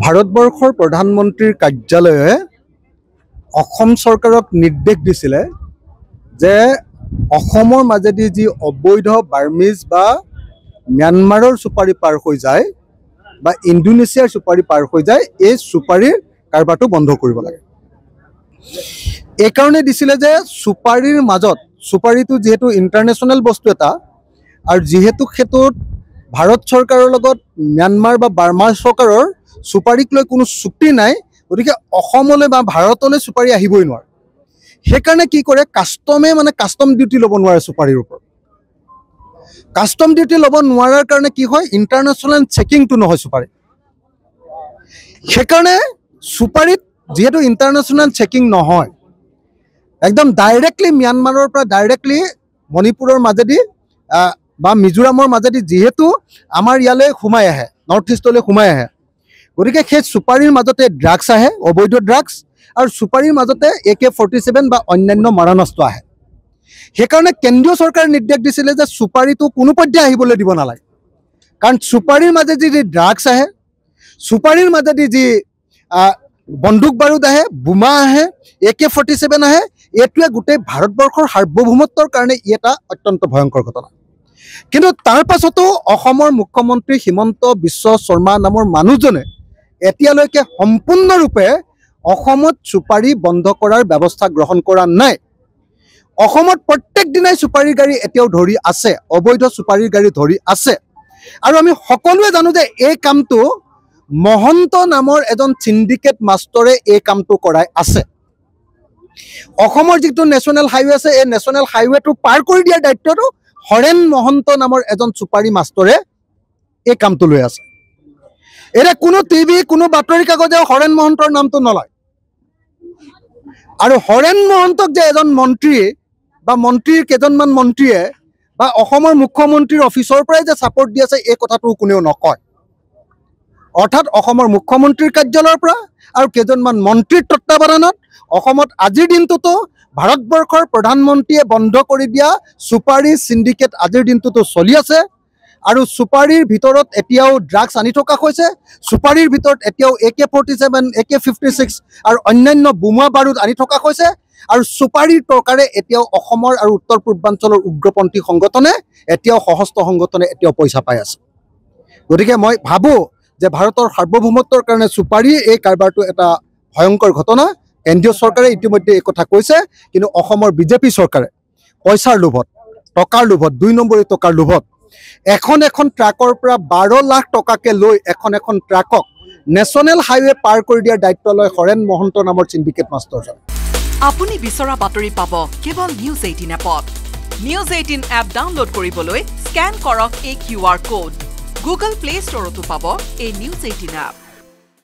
ভাৰতবৰ্ষৰ প্ৰধানমন্ত্ৰীৰ কাৰ্যালয়ে অসম চৰকাৰক নিৰ্দেশ দিছিলে যে অসমৰ মাজেদি যি অবৈধ বাৰ্মিজ বা ম্যানমাৰৰ চুপাৰী পাৰ হৈ যায় বা ইণ্ডোনেছিয়াৰ চুপাৰী পাৰ হৈ যায় এই চুপাৰীৰ কাৰবাৰটো বন্ধ কৰিব লাগে এইকাৰণে দিছিলে যে চুপাৰীৰ মাজত চুপাৰীটো যিহেতু ইণ্টাৰনেশ্যনেল বস্তু এটা আৰু যিহেতু সেইটোত ভাৰত চৰকাৰৰ লগত ম্যানমাৰ বা বাৰ্মা চৰকাৰৰ চুপাৰীক লৈ কোনো চুক্তি নাই গতিকে অসমলৈ বা ভাৰতলৈ চুপাৰী আহিবই নোৱাৰে সেইকাৰণে কি কৰে কাষ্টমে মানে কাষ্টম ডিউটি ল'ব নোৱাৰে চুপাৰিৰ ওপৰত কাষ্টম ডিউটি ল'ব নোৱাৰাৰ কাৰণে কি হয় ইণ্টাৰনেশ্যনেল চেকিংটো নহয় চুপাৰি সেইকাৰণে চুপাৰীত যিহেতু ইণ্টাৰনেশ্যনেল চেকিং নহয় একদম ডাইৰেক্টলি ম্যানমাৰৰ পৰা ডাইৰেক্টলি মণিপুৰৰ মাজেদি বা মিজোৰামৰ মাজেদি যিহেতু আমাৰ ইয়ালৈ সোমাই আহে নৰ্থ ইষ্টলৈ সোমাই আহে গতিকে সেই চুপাৰীৰ মাজতে ড্ৰাগছ আহে অবৈধ ড্ৰাগছ আৰু চুপাৰীৰ মাজতে এ কে ফৰ্টি সেভেন বা অন্যান্য মাৰণাস্ত্ৰ আহে সেইকাৰণে কেন্দ্ৰীয় চৰকাৰে নিৰ্দেশ দিছিলে যে চুপাৰীটো কোনো পৰ্যায়ে আহিবলে দিব নালাগে কাৰণ চুপাৰীৰ মাজেদি যি ড্ৰাগছ আহে চুপাৰীৰ মাজেদি যি বন্দুক বাৰুদ আহে বোমা আহে এ কে ফৰ্টি সেভেন আহে এইটোৱে গোটেই ভাৰতবৰ্ষৰ সাৰ্বভৌমত্বৰ কাৰণে ই এটা অত্যন্ত ভয়ংকৰ ঘটনা কিন্তু তাৰ পাছতো অসমৰ মুখ্যমন্ত্ৰী হিমন্ত বিশ্ব শৰ্মা নামৰ মানুহজনে এতিয়ালৈকে সম্পূৰ্ণৰূপে অসমত চুপাৰী বন্ধ কৰাৰ ব্যৱস্থা গ্ৰহণ কৰা নাই অসমত প্ৰত্যেক দিনাই চুপাৰীৰ গাড়ী এতিয়াও ধৰি আছে অবৈধ চুপাৰীৰ গাড়ী ধৰি আছে আৰু আমি সকলোৱে জানো যে এই কামটো মহন্ত নামৰ এজন চিণ্ডিকেট মাষ্টৰে এই কামটো কৰাই আছে অসমৰ যিটো নেশ্যনেল হাইৱে আছে এই নেশ্যনেল হাইৱেটো পাৰ কৰি দিয়াৰ দায়িত্বটো হৰেণ মহন্ত নামৰ এজন চুপাৰী মাষ্টৰে এই কামটো লৈ আছে এতিয়া কোনো টিভি কোনো বাতৰি কাগজে হৰেণ মহন্তৰ নামটো নলয় আৰু হৰেণ মহন্তক যে এজন মন্ত্ৰী বা মন্ত্ৰীৰ কেইজনমান মন্ত্ৰীয়ে বা অসমৰ মুখ্যমন্ত্ৰীৰ অফিচৰ পৰাই যে ছাপৰ্ট দি আছে এই কথাটো কোনেও নকয় অৰ্থাৎ অসমৰ মুখ্যমন্ত্ৰীৰ কাৰ্যালয়ৰ পৰা আৰু কেইজনমান মন্ত্ৰীৰ তত্বাৱধানত অসমত আজিৰ দিনটোতো ভাৰতবৰ্ষৰ প্ৰধানমন্ত্ৰীয়ে বন্ধ কৰি দিয়া চুপাৰী চিণ্ডিকেট আজিৰ দিনটোতো চলি আছে আৰু চুপাৰীৰ ভিতৰত এতিয়াও ড্ৰাগছ আনি থকা হৈছে চুপাৰীৰ ভিতৰত এতিয়াও A K forty seven A K fifty six আৰু অন্যান্য বোমা বাৰুদ আনি থকা হৈছে আৰু চুপাৰীৰ টকাৰে এতিয়াও অসমৰ আৰু উত্তৰ পূৰ্বাঞ্চলৰ উগ্ৰপন্থী সংগঠনে এতিয়াও সশস্ত্ৰ সংগঠনে এতিয়াও পইচা পাই আছে গতিকে মই ভাবোঁ যে ভাৰতৰ সাৰ্বভৌমত্বৰ কাৰণে চুপাৰীৰ এই কাৰবাৰটো এটা ভয়ংকৰ ঘটনা এন ডি অ চৰকাৰে ইতিমধ্যে এই কথা কৈছে কিন্তু অসমৰ বিজেপি চৰকাৰে পইচাৰ লোভত টকাৰ লোভত দুই নম্বৰী টকাৰ লোভত এখন এখন ট্ৰাকৰ পৰা বাৰ লাখ টকাকে লৈ এখন এখন ট্ৰাকক নেশ্যনেল হাইৱে পাৰ কৰি দিয়াৰ দায়িত্ব লয় হৰেণ মহন্ত নামৰ চিণ্ডিকেট মাষ্টৰজন আপুনি বিচৰা বাতৰি পাব কেৱল নিউজ এইটিন এপত নিউজ এইটিন এপ ডাউনলোড কৰিবলৈ স্কেন কৰক এই Q R code Google play ষ্টৰতো পাব এই নিউজ এইটিন এপ